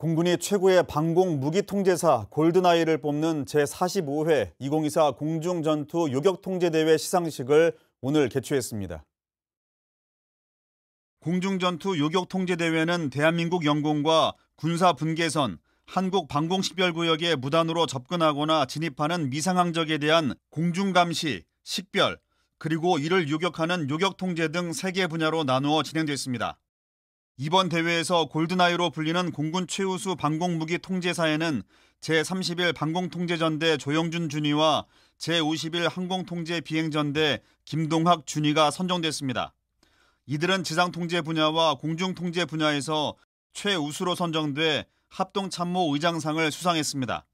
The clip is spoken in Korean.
공군이 최고의 방공 무기 통제사 골든아이를 뽑는 제45회 2024 공중전투 요격 통제 대회 시상식을 오늘 개최했습니다. 공중전투 요격 통제 대회는 대한민국 영공과 군사 분계선, 한국 방공 식별구역에 무단으로 접근하거나 진입하는 미상항적에 대한 공중 감시, 식별, 그리고 이를 요격하는 요격 통제 등 세개 분야로 나누어 진행됐습니다. 이번 대회에서 골드나이로 불리는 공군 최우수 방공무기 통제사에는 제31 방공통제전대 조영준 준위와 제51 항공통제 비행전대 김동학 준위가 선정됐습니다. 이들은 지상통제 분야와 공중통제 분야에서 최우수로 선정돼 합동참모 의장상을 수상했습니다.